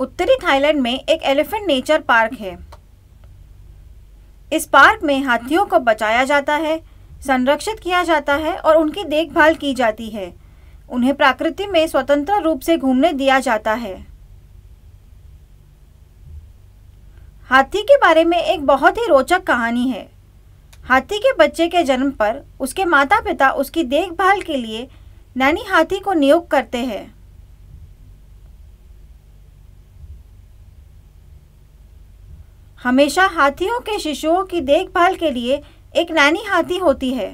उत्तरी थाईलैंड में एक एलिफेंट नेचर पार्क है इस पार्क में हाथियों को बचाया जाता है संरक्षित किया जाता है और उनकी देखभाल की जाती है उन्हें प्रकृति में स्वतंत्र रूप से घूमने दिया जाता है हाथी के बारे में एक बहुत ही रोचक कहानी है हाथी के बच्चे के जन्म पर उसके माता पिता उसकी देखभाल के लिए नैनी हाथी को नियुक्त करते हैं हमेशा हाथियों के शिशुओं की देखभाल के लिए एक नैनी हाथी होती है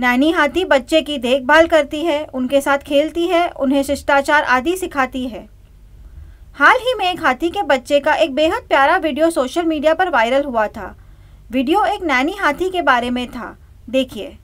नैनी हाथी बच्चे की देखभाल करती है उनके साथ खेलती है उन्हें शिष्टाचार आदि सिखाती है हाल ही में एक हाथी के बच्चे का एक बेहद प्यारा वीडियो सोशल मीडिया पर वायरल हुआ था वीडियो एक नैनी हाथी के बारे में था देखिए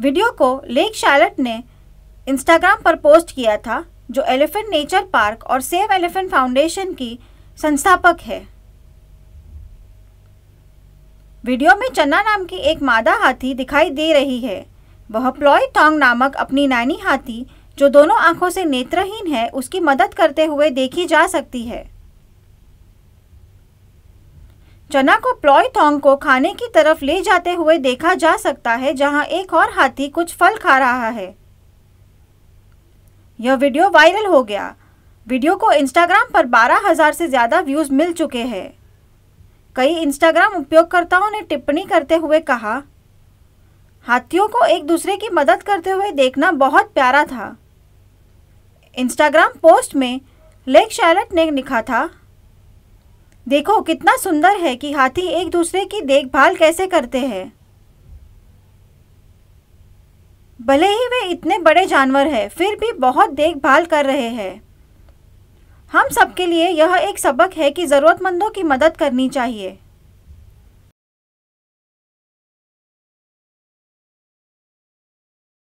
वीडियो को लेक शार्लट ने इंस्टाग्राम पर पोस्ट किया था जो एलिफेंट नेचर पार्क और सेव एलिफेंट फाउंडेशन की संस्थापक है वीडियो में चन्ना नाम की एक मादा हाथी दिखाई दे रही है वह प्लॉय टोंग नामक अपनी नैनी हाथी जो दोनों आंखों से नेत्रहीन है उसकी मदद करते हुए देखी जा सकती है चना को प्लॉय थोंग को खाने की तरफ ले जाते हुए देखा जा सकता है जहां एक और हाथी कुछ फल खा रहा है यह वीडियो वायरल हो गया वीडियो को इंस्टाग्राम पर 12,000 से ज़्यादा व्यूज़ मिल चुके हैं कई इंस्टाग्राम उपयोगकर्ताओं ने टिप्पणी करते हुए कहा हाथियों को एक दूसरे की मदद करते हुए देखना बहुत प्यारा था इंस्टाग्राम पोस्ट में लेक शैलट ने लिखा था देखो कितना सुंदर है कि हाथी एक दूसरे की देखभाल कैसे करते हैं भले ही वे इतने बड़े जानवर हैं फिर भी बहुत देखभाल कर रहे हैं हम सबके लिए यह एक सबक है कि ज़रूरतमंदों की मदद करनी चाहिए